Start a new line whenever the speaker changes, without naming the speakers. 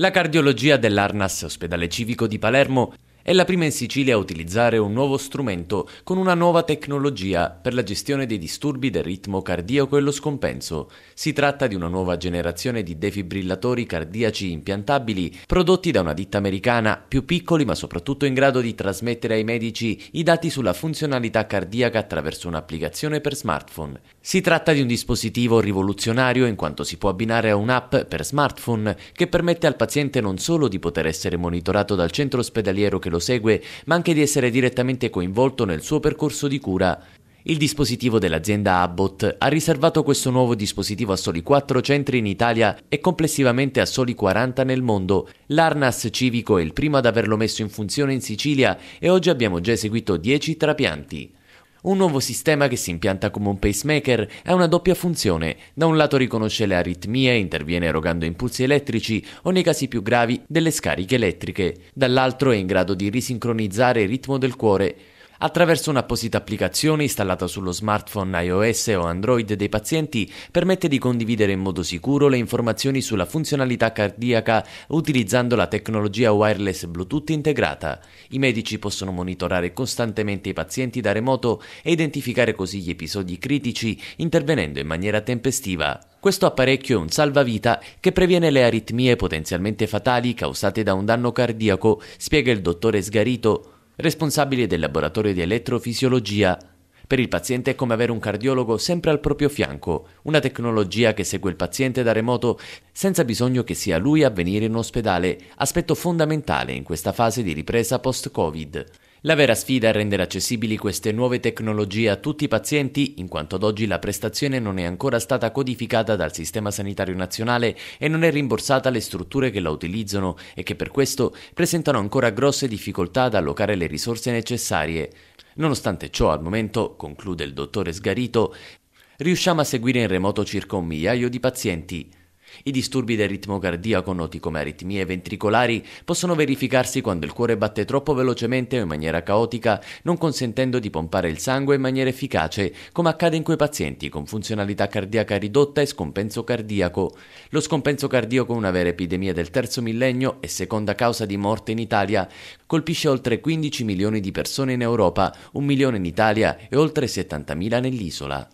La cardiologia dell'Arnas Ospedale Civico di Palermo è la prima in Sicilia a utilizzare un nuovo strumento con una nuova tecnologia per la gestione dei disturbi del ritmo cardiaco e lo scompenso. Si tratta di una nuova generazione di defibrillatori cardiaci impiantabili prodotti da una ditta americana, più piccoli ma soprattutto in grado di trasmettere ai medici i dati sulla funzionalità cardiaca attraverso un'applicazione per smartphone. Si tratta di un dispositivo rivoluzionario in quanto si può abbinare a un'app per smartphone che permette al paziente non solo di poter essere monitorato dal centro ospedaliero che lo segue, ma anche di essere direttamente coinvolto nel suo percorso di cura. Il dispositivo dell'azienda Abbott ha riservato questo nuovo dispositivo a soli 4 centri in Italia e complessivamente a soli 40 nel mondo. L'Arnas Civico è il primo ad averlo messo in funzione in Sicilia e oggi abbiamo già eseguito 10 trapianti. Un nuovo sistema che si impianta come un pacemaker ha una doppia funzione. Da un lato riconosce le aritmie, interviene erogando impulsi elettrici o nei casi più gravi delle scariche elettriche. Dall'altro è in grado di risincronizzare il ritmo del cuore. Attraverso un'apposita applicazione installata sullo smartphone iOS o Android dei pazienti permette di condividere in modo sicuro le informazioni sulla funzionalità cardiaca utilizzando la tecnologia wireless Bluetooth integrata. I medici possono monitorare costantemente i pazienti da remoto e identificare così gli episodi critici intervenendo in maniera tempestiva. Questo apparecchio è un salvavita che previene le aritmie potenzialmente fatali causate da un danno cardiaco, spiega il dottore Sgarito, responsabile del laboratorio di elettrofisiologia. Per il paziente è come avere un cardiologo sempre al proprio fianco, una tecnologia che segue il paziente da remoto senza bisogno che sia lui a venire in ospedale, aspetto fondamentale in questa fase di ripresa post-Covid. La vera sfida è rendere accessibili queste nuove tecnologie a tutti i pazienti, in quanto ad oggi la prestazione non è ancora stata codificata dal Sistema Sanitario Nazionale e non è rimborsata alle strutture che la utilizzano e che per questo presentano ancora grosse difficoltà ad allocare le risorse necessarie. Nonostante ciò, al momento, conclude il dottore Sgarito, riusciamo a seguire in remoto circa un migliaio di pazienti. I disturbi del ritmo cardiaco, noti come aritmie ventricolari, possono verificarsi quando il cuore batte troppo velocemente o in maniera caotica, non consentendo di pompare il sangue in maniera efficace, come accade in quei pazienti con funzionalità cardiaca ridotta e scompenso cardiaco. Lo scompenso cardiaco, una vera epidemia del terzo millennio e seconda causa di morte in Italia, colpisce oltre 15 milioni di persone in Europa, un milione in Italia e oltre 70.000 nell'isola.